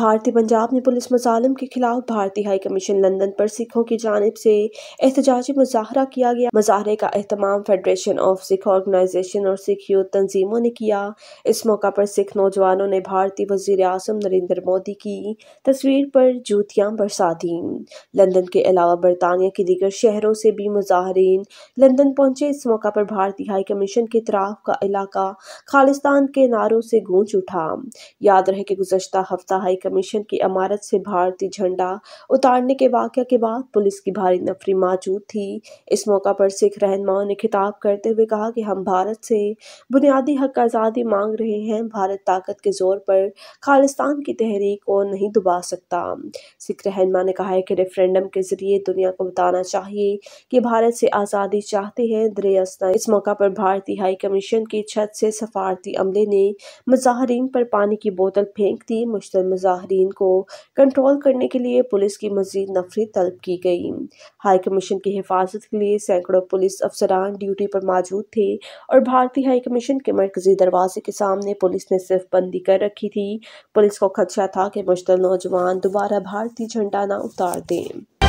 भारतीय पंजाब ने पुलिस मुजालिम के खिलाफ भारतीय हाई कमीशन लंदन पर सिखों की जानब से एहतजाजी मुजाहरा किया गया मुजाहरे का अहतमाम फेडरेशन ऑफ सिख ऑर्गेनाइजेशन और सिख यूथ तंजीमों ने किया इस मौका पर सिख नौजवानों ने भारतीय वजीर अजम नरेंद्र मोदी की तस्वीर पर जूतियाँ बरसा दी लंदन के अलावा बरतानिया के दीगर शहरों से भी मुजाहरीन लंदन पहुंचे इस मौका पर भारतीय हाई कमीशन के तराफ का इलाका खालिस्तान के नारों से गूंज उठा याद रहे कि गुजशत हफ्ता हाई कमीशन की इमारत से भारतीय झंडा उतारने के वाक के बाद पुलिस की भारी नफरी मौजूद थी इस मौका पर सिख रहनुमाओं ने खिताब करते हुए कहा कि हम भारत से बुनियादी हक आज़ादी मांग रहे हैं भारत ताकत के जोर पर खालिस्तान की तहरीक को नहीं दुबा सकता सिख रहनमा ने कहा है कि रेफरेंडम के जरिए दुनिया को बताना चाहिए कि भारत से आज़ादी चाहते हैं दरअसना इस मौका पर भारतीय हाई कमीशन की छत से सफारती अमले ने मुजाहरीन पर पानी की बोतल फेंक दी मुश्तर मजा माहरीन को कंट्रोल करने के लिए पुलिस की मजीद नफरी तलब की गई हाई कमीशन की हिफाजत के लिए सैकड़ों पुलिस अफसरान ड्यूटी पर मौजूद थे और भारतीय हाई कमीशन के मरकजी दरवाजे के सामने पुलिस ने सिर्फ बंदी कर रखी थी पुलिस को खदशा था कि मुश्तल नौजवान दोबारा भारतीय झंडा ना उतार दें